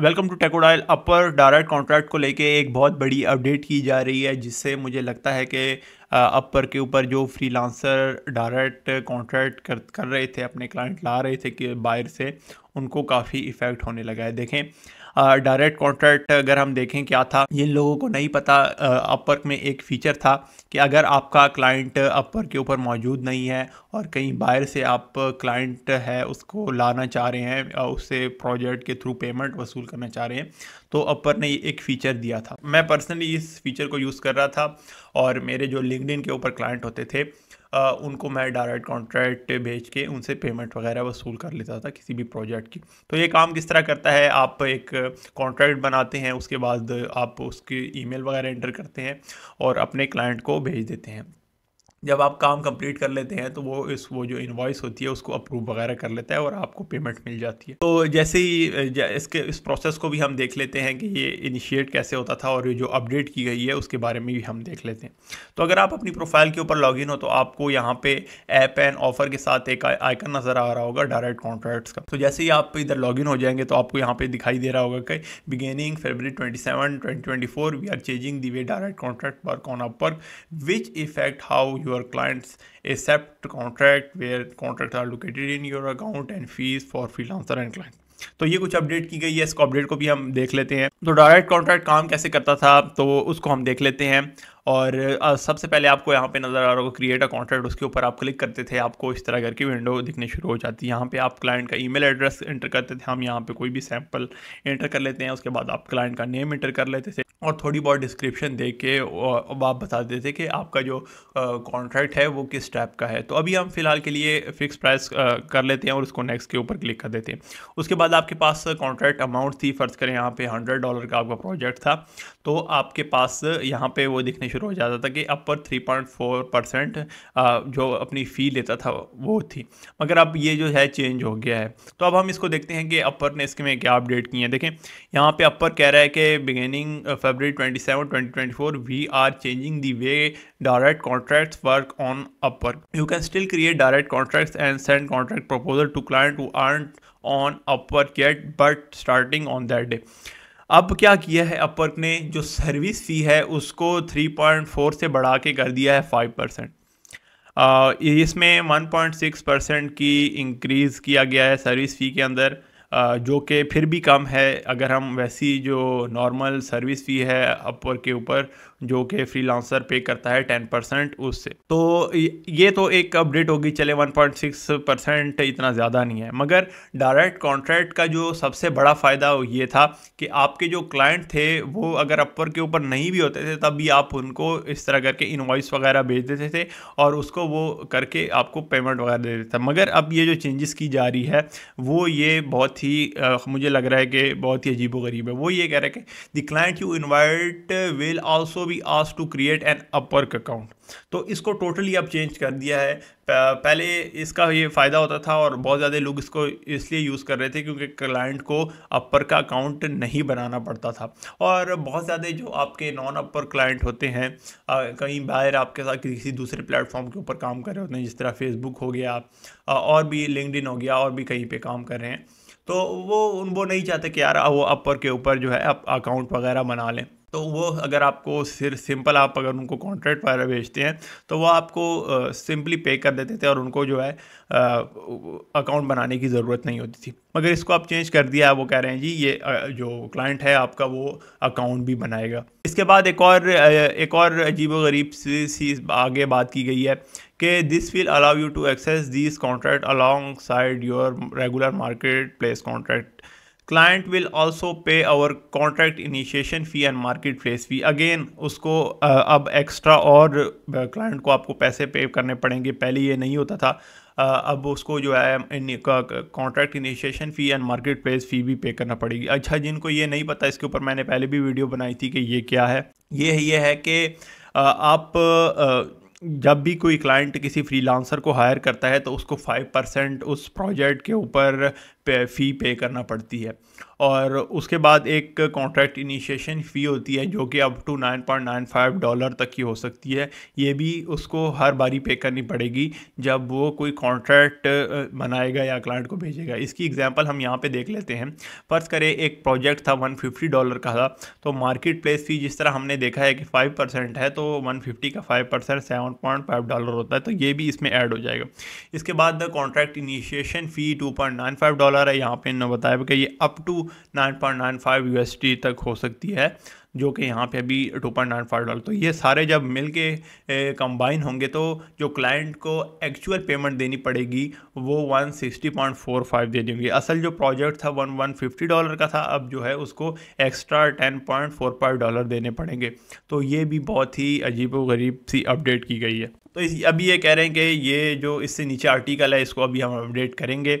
welcome to टेकोडाइल Upwork direct contract को लेके एक बहुत बड़ी अपडेट की जा रही है जिससे मुझे लगता है कि अपर के ऊपर जो फ्रीलांसर डायरेक्ट कॉन्ट्रैक्ट कर कर रहे थे अपने क्लाइंट ला रहे थे कि बाहर से उनको काफ़ी इफ़ेक्ट होने लगा है देखें डायरेक्ट कॉन्ट्रैक्ट अगर हम देखें क्या था जिन लोगों को नहीं पता अपवर्क में एक फ़ीचर था कि अगर आपका क्लाइंट अपवर्क के ऊपर मौजूद नहीं है और कहीं बाहर से आप क्लाइंट है उसको लाना चाह रहे हैं उससे प्रोजेक्ट के थ्रू पेमेंट वसूल करना चाह रहे हैं तो अपर ने एक फ़ीचर दिया था मैं पर्सनली इस फीचर को यूज़ कर रहा था और मेरे जो लिंकड के ऊपर क्लाइंट होते थे आ, उनको मैं डायरेक्ट कॉन्ट्रैक्ट भेज के उनसे पेमेंट वगैरह वसूल कर लेता था किसी भी प्रोजेक्ट की तो ये काम किस तरह करता है आप एक कॉन्ट्रैक्ट बनाते हैं उसके बाद आप उसकी ईमेल वगैरह एंटर करते हैं और अपने क्लाइंट को भेज देते हैं जब आप काम कंप्लीट कर लेते हैं तो वो इस वो जो इन्वाइस होती है उसको अप्रूव वगैरह कर लेता है और आपको पेमेंट मिल जाती है तो जैसे ही इसके इस प्रोसेस को भी हम देख लेते हैं कि ये इनिशिएट कैसे होता था और ये जो अपडेट की गई है उसके बारे में भी हम देख लेते हैं तो अगर आप अपनी प्रोफाइल के ऊपर लॉग हो तो आपको यहाँ पे ऐप एंड ऑफर के साथ एक आइकन नज़र आ रहा होगा डायरेक्ट कॉन्ट्रैक्ट्स का तो जैसे ही आप इधर लॉगिन हो जाएंगे तो आपको यहाँ पर दिखाई दे रहा होगा कि beginning February twenty seven twenty twenty four we are changing the way direct contract work on Upwork which effect how you your clients accept contract where contracts are located in your account and fees for freelancer and client तो ये कुछ update की गई है इसको update को भी हम देख लेते हैं तो डायरेक्ट कॉन्ट्रैक्ट काम कैसे करता था तो उसको हम देख लेते हैं और सबसे पहले आपको यहाँ पे नज़र आ रहा होगा क्रिएट अ कॉन्ट्रैक्ट उसके ऊपर आप क्लिक करते थे आपको इस तरह करके विंडो दिखने शुरू हो जाती है यहाँ पे आप क्लाइंट का ईमेल एड्रेस एंटर करते थे हम यहाँ पे कोई भी सैंपल एंटर कर लेते हैं उसके बाद आप क्लाइंट का नेम एंटर कर लेते थे और थोड़ी बहुत डिस्क्रिप्शन दे के अब आप बता देते थे कि आपका जो कॉन्ट्रैक्ट है वो किस टाइप का है तो अभी हम फिलहाल के लिए फ़िक्स प्राइस कर लेते हैं और उसको नेक्स्ट के ऊपर क्लिक कर देते हैं उसके बाद आपके पास कॉन्ट्रैक्ट अमाउंट थी फ़र्ज़ करें यहाँ पे हंड्रेड डॉलर का आपका प्रोजेक्ट था तो आपके पास यहाँ पर वो दिखने शुरू फिर हो जाता था कि अपर पर थ्री पॉइंट फोर परसेंट जो अपनी फ़ी लेता था वो थी मगर अब ये जो है चेंज हो गया है तो अब हम इसको देखते हैं कि अपर ने इसके में क्या अपडेट किए हैं देखें यहाँ पे अपर कह रहा है कि beginning February twenty seven twenty twenty four we are changing the way direct contracts work on Upwork you can still create direct contracts and send contract proposal to client to earn on Upwork yet but starting on that day अब क्या किया है Upwork ने जो service फ़ी है उसको 3.4 से बढ़ा के कर दिया है 5 परसेंट इसमें 1.6 परसेंट की इंक्रीज़ किया गया है सर्विस फ़ी के अंदर जो कि फिर भी कम है अगर हम वैसी जो नॉर्मल सर्विस फ़ी है अपर के ऊपर जो कि फ्री लांसर पे करता है टेन परसेंट उससे तो ये तो एक अपडेट होगी चले वन पॉइंट सिक्स परसेंट इतना ज़्यादा नहीं है मगर डायरेक्ट कॉन्ट्रैक्ट का जो सबसे बड़ा फ़ायदा ये था कि आपके जो क्लाइंट थे वो अगर अपर के ऊपर नहीं भी होते थे तब भी आप उनको इस तरह करके इन्वाइस वगैरह भेज देते थे और उसको वो करके आपको पेमेंट वगैरह दे देता मगर अब ये जो चेंजेस की जा रही है वो ये बहुत ही मुझे लग रहा है कि बहुत ही अजीब गरीब है वो ये कह रहा है कि the client you invite will also be ask to create an Upwork account तो इसको टोटली अब चेंज कर दिया है पहले इसका ये फ़ायदा होता था और बहुत ज़्यादा लोग इसको इसलिए यूज़ कर रहे थे क्योंकि क्लाइंट को अपर का अकाउंट नहीं बनाना पड़ता था और बहुत ज़्यादा जो आपके नॉन अपर क्लाइंट होते हैं कहीं बाहर आपके साथ किसी दूसरे प्लेटफॉर्म के ऊपर काम कर रहे होते हैं जिस तरह फेसबुक हो गया और भी लिंकड हो गया और भी कहीं पर काम कर रहे हैं तो वो उन वो नहीं चाहते कि यार वो अपर के ऊपर जो है आप अकाउंट वगैरह बना लें तो वो अगर आपको सिर्फ सिंपल आप अगर उनको कॉन्ट्रैक्ट वगैरह भेजते हैं तो वो आपको सिंपली पे कर देते थे और उनको जो है अकाउंट बनाने की ज़रूरत नहीं होती थी मगर इसको आप चेंज कर दिया वो कह रहे हैं जी ये जो क्लाइंट है आपका वो अकाउंट भी बनाएगा इसके बाद एक और एक और अजीब गरीब सी आगे बात की गई है कि this will allow you to access this contract alongside your regular marketplace contract client will also pay our contract initiation fee and marketplace fee again उसको uh, अब एक्स्ट्रा और क्लाइंट uh, को आपको पैसे पे करने पड़ेंगे पहले ये नहीं होता था uh, अब उसको जो है contract initiation fee and marketplace fee भी पे करना पड़ेगी अच्छा जिनको ये नहीं पता इसके ऊपर मैंने पहले भी वीडियो बनाई थी कि ये क्या है ये ये है कि आप जब भी कोई क्लाइंट किसी फ्रीलांसर को हायर करता है तो उसको फाइव परसेंट उस प्रोजेक्ट के ऊपर पे फ़ी पे करना पड़ती है और उसके बाद एक कॉन्ट्रैक्ट इनिशिएशन फ़ी होती है जो कि अप टू 9.95 डॉलर तक की हो सकती है ये भी उसको हर बारी पे करनी पड़ेगी जब वो कोई कॉन्ट्रैक्ट बनाएगा या क्लाइंट को भेजेगा इसकी एग्जांपल हम यहाँ पे देख लेते हैं फ़र्ज़ करें एक प्रोजेक्ट था 150 डॉलर का था तो मार्केट प्लेस फ़ी जिस तरह हमने देखा है कि फाइव परसेंट है तो वन फिफ्टी का five percent seven point five dollar होता है तो ये भी इसमें ऐड हो जाएगा इसके बाद the contract initiation fee two point nine five dollar dollar है यहाँ पे इन्होंने बताया कि ये अप टू 9.95 पॉइंट यूएसडी तक हो सकती है जो कि यहाँ पे अभी two point nine five dollar तो ये सारे जब मिल के कम्बाइन होंगे तो जो क्लाइंट को एक्चुअल पेमेंट देनी पड़ेगी वो one sixty point four five दे देंगे असल जो प्रोजेक्ट था वन वन डॉलर का था अब जो है उसको extra 10.45 point four five dollar देने पड़ेंगे तो ये भी बहुत ही अजीब गरीब सी अपडेट की गई है तो अभी ये कह रहे हैं कि ये जो इससे नीचे आर्टिकल है इसको अभी हम अपडेट करेंगे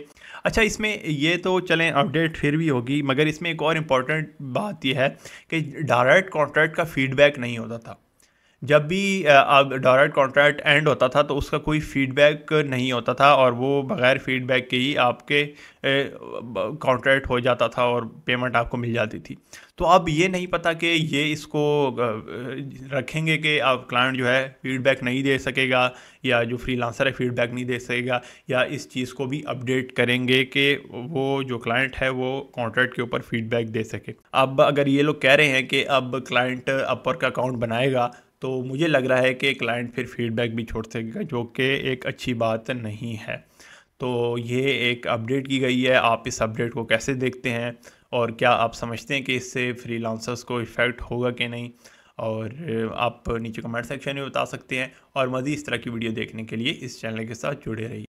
अच्छा इसमें ये तो चलें अपडेट फिर भी होगी मगर इसमें एक और इम्पॉर्टेंट बात यह है कि डायरेक्ट कॉन्ट्रैक्ट का फीडबैक नहीं होता था जब भी डायरेक्ट कॉन्ट्रैक्ट एंड होता था तो उसका कोई फीडबैक नहीं होता था और वो बग़ैर फीडबैक के ही आपके कॉन्ट्रैक्ट हो जाता था और पेमेंट आपको मिल जाती थी तो अब ये नहीं पता कि ये इसको रखेंगे कि आप क्लाइंट जो है फीडबैक नहीं दे सकेगा या जो फ्रीलांसर है फीडबैक नहीं दे सकेगा या इस चीज़ को भी अपडेट करेंगे कि वो जो क्लाइंट है वो कॉन्ट्रैक्ट के ऊपर फीडबैक दे सके अब अगर ये लोग कह रहे हैं कि अब क्लाइंट अपर का अकाउंट बनाएगा तो मुझे लग रहा है कि क्लाइंट फिर फीडबैक भी छोड़ सकेगा जो कि एक अच्छी बात नहीं है तो ये एक अपडेट की गई है आप इस अपडेट को कैसे देखते हैं और क्या आप समझते हैं कि इससे फ्रीलांसर्स को इफ़ेक्ट होगा कि नहीं और आप नीचे कमेंट सेक्शन में बता सकते हैं और मज़ीद इस तरह की वीडियो देखने के लिए इस चैनल के साथ जुड़े रहिए